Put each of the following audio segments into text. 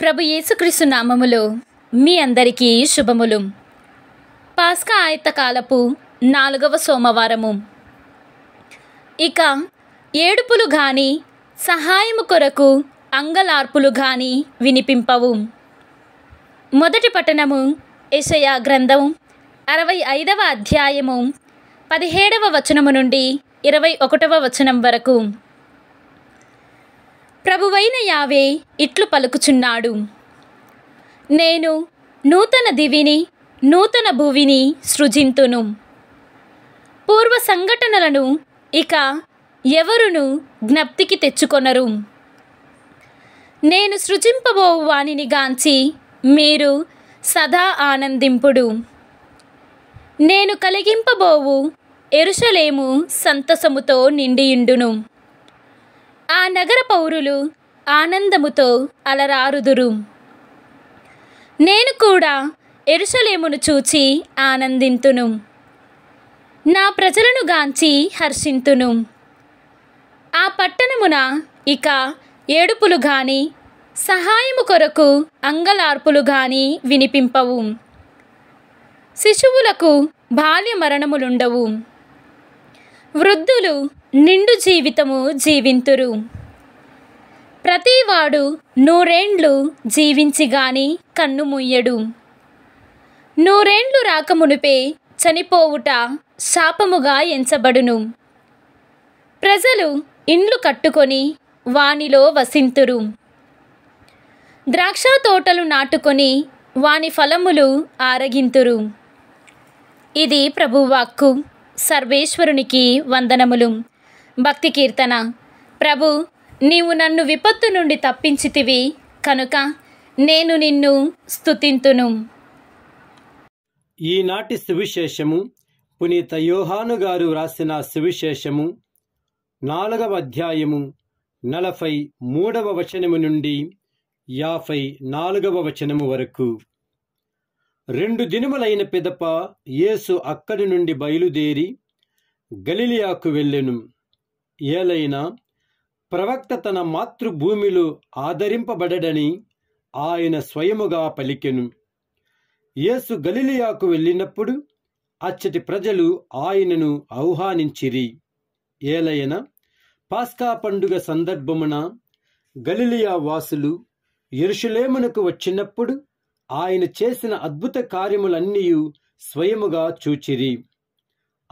ప్రభు యేసుక్రీస్తు నామములో మీ అందరికీ శుభములు పాస్కా ఆయుతకాలపు నాలుగవ సోమవారము ఇక ఏడుపులు గాని సహాయము కొరకు అంగలార్పులు గాని వినిపింపవు మొదటి పట్టణము యషయా గ్రంథం అరవై ఐదవ అధ్యాయము పదిహేడవ వచనము నుండి ఇరవై ఒకటవ వచనం వరకు ప్రభువైన యావే ఇట్లు పలుకుచున్నాడు నేను నూతన దివిని నూతన భువిని సృజింతును పూర్వ సంఘటనలను ఇక ఎవరును జ్ఞప్తికి తెచ్చుకొనరు నేను సృజింపబో వాణిని గాంచి మీరు సదా ఆనందింపుడు నేను కలిగింపబోవు ఎరుషలేము సంతసముతో నిండియుండును ఆ నగర పౌరులు ఆనందముతో అలరారుదురు నేను కూడా ఎరుసలేమును చూచి ఆనందింతును నా ప్రజలను గాంచి హర్షింతును ఆ పట్టణమున ఇక ఏడుపులు గాని సహాయము కొరకు అంగలార్పులు గాని వినిపింపవు శిశువులకు బాల్య మరణములుండవు వృద్ధులు నిండు జీవితము జీవింతురు ప్రతివాడు నూరేండ్లు జీవించి గాని కన్ను ముయ్యడు నూరేండ్లు రాకమునుపే చనిపోవుట శాపముగా ఎంచబడును ప్రజలు ఇండ్లు కట్టుకొని వానిలో వసింతురు ద్రాక్ష తోటలు నాటుకొని వాని ఫలములు ఆరగింతురు ఇది ప్రభువాక్కు సర్వేశ్వరునికి వందనములు భక్తి కీర్తన ప్రభు నీవు నన్ను విపత్తు నుండి తప్పించితివి కనుక నేను నిన్ను స్థుతింతును ఈనాటి సువిశేషము పునీత యోహాను గారు వ్రాసిన సువిశేషము నాలుగవ అధ్యాయము నలభై మూడవ వచనము నుండి యాభై నాలుగవ వచనము వరకు రెండు దినములైన పిదప యేసు అక్కడి నుండి బయలుదేరి గలిలియాకు వెళ్ళెను ఏలైనా ప్రవక్త తన మాతృభూమిలో ఆదరింపబడడని ఆయన స్వయముగా పలికెను యేసు గలిలియాకు వెళ్ళినప్పుడు అచ్చటి ప్రజలు ఆయనను ఆహ్వానించిరి ఏలయన పాస్కా పండుగ సందర్భమున గలిలియా వాసులు ఎరుషులేమునకు వచ్చినప్పుడు ఆయన చేసిన అద్భుత కార్యములన్నీ స్వయముగా చూచిరి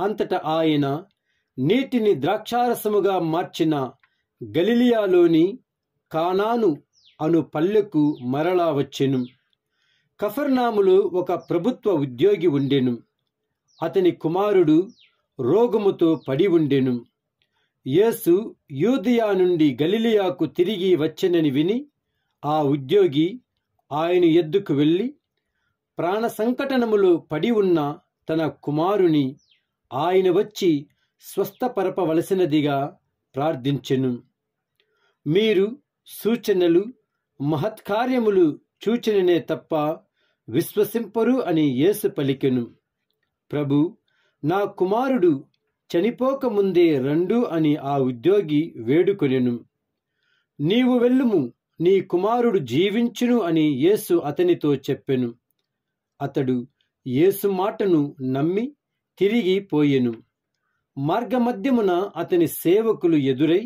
అంతటా ఆయన నీటిని ద్రాక్షారసముగా మార్చిన గలిలియాలోని కానాను అను పల్లెకు మరలా వచ్చెను కఫర్నాములు ఒక ప్రభుత్వ ఉద్యోగి ఉండెను అతని కుమారుడు రోగముతో పడి ఉండెను యేసు యూదియా నుండి గలిలియాకు తిరిగి వచ్చెనని విని ఆ ఉద్యోగి ఆయన ఎద్దుకు వెళ్ళి ప్రాణ సంకటనములో పడి ఉన్న తన కుమారుని ఆయన వచ్చి స్వస్థపరపవలసినదిగా ప్రార్థించెను మీరు సూచనలు మహత్కార్యములు చూచిననే తప్ప విశ్వసింపరు అని యేసు పలికెను ప్రభు నా కుమారుడు చనిపోకముందే రండు అని ఆ ఉద్యోగి వేడుకొనెను నీవు వెళ్ళుము నీ కుమారుడు జీవించును అని యేసు అతనితో చెప్పెను అతడు యేసు మాటను నమ్మి తిరిగి పోయెను మార్గమధ్యమున అతని సేవకులు ఎదురై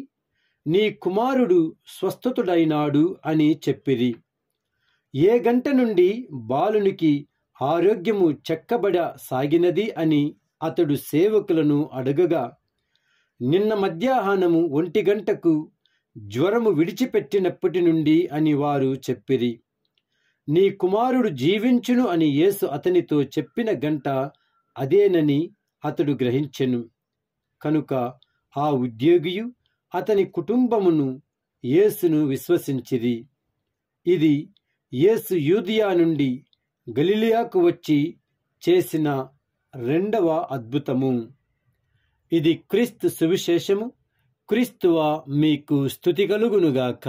నీ కుమారుడు స్వస్థతుడైనాడు అని చెప్పిరి ఏ గంట నుండి బాలునికి ఆరోగ్యము చెక్కబడ సాగినది అని అతడు సేవకులను అడగగా నిన్న మధ్యాహ్నము ఒంటి గంటకు జ్వరము విడిచిపెట్టినప్పటి నుండి అని వారు చెప్పిరి నీ కుమారుడు జీవించును అని యేసు అతనితో చెప్పిన గంట అదేనని అతడు గ్రహించెను కనుక ఆ ఉద్యోగియు అతని కుటుంబమును యేసును విశ్వసించిది ఇది యేసు యూదియా నుండి గలిలియాకు వచ్చి చేసిన రెండవ అద్భుతము ఇది క్రీస్తు సువిశేషము క్రీస్తువా మీకు స్థుతి కలుగునుగాక